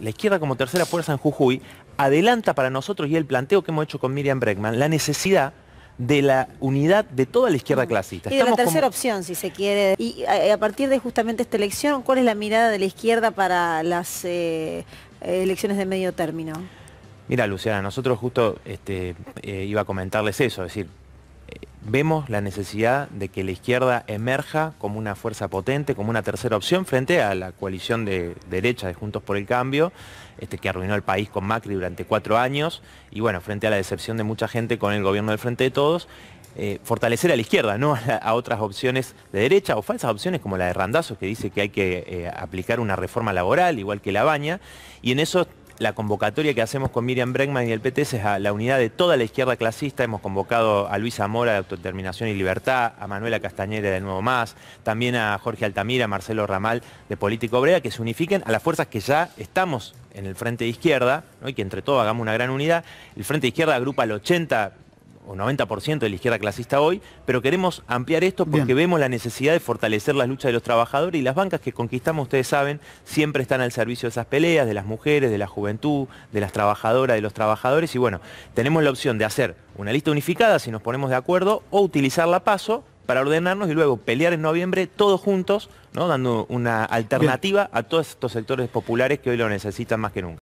la izquierda como tercera fuerza en Jujuy, adelanta para nosotros y el planteo que hemos hecho con Miriam Bregman, la necesidad de la unidad de toda la izquierda clasista. Y de la tercera opción, si se quiere. Y eh, a partir de justamente esta elección, ¿cuál es la mirada de la izquierda para las eh, eh, elecciones de medio término? Mira, Luciana, nosotros justo este, iba a comentarles eso, es decir, vemos la necesidad de que la izquierda emerja como una fuerza potente, como una tercera opción frente a la coalición de derecha de Juntos por el Cambio, este, que arruinó el país con Macri durante cuatro años, y bueno, frente a la decepción de mucha gente con el gobierno del Frente de Todos, eh, fortalecer a la izquierda, no a, otras opciones de derecha o falsas opciones como la de Randazos, que dice que hay que eh, aplicar una reforma laboral, igual que la baña, y en eso la convocatoria que hacemos con Miriam Bregman y el PTS es a la unidad de toda la izquierda clasista. Hemos convocado a Luisa Mora de Autodeterminación y Libertad, a Manuela Castañeda de Nuevo Más, también a Jorge Altamira, Marcelo Ramal de Político Obrera, que se unifiquen a las fuerzas que ya estamos en el Frente de Izquierda, ¿no? y que entre todos hagamos una gran unidad. El Frente de Izquierda agrupa al 80 o 90% de la izquierda clasista hoy, pero queremos ampliar esto porque vemos la necesidad de fortalecer las luchas de los trabajadores y las bancas que conquistamos, ustedes saben, siempre están al servicio de esas peleas, de las mujeres, de la juventud, de las trabajadoras, de los trabajadores, y bueno, tenemos la opción de hacer una lista unificada si nos ponemos de acuerdo o utilizar la paso para ordenarnos y luego pelear en noviembre todos juntos, dando una alternativa a todos estos sectores populares que hoy lo necesitan más que nunca.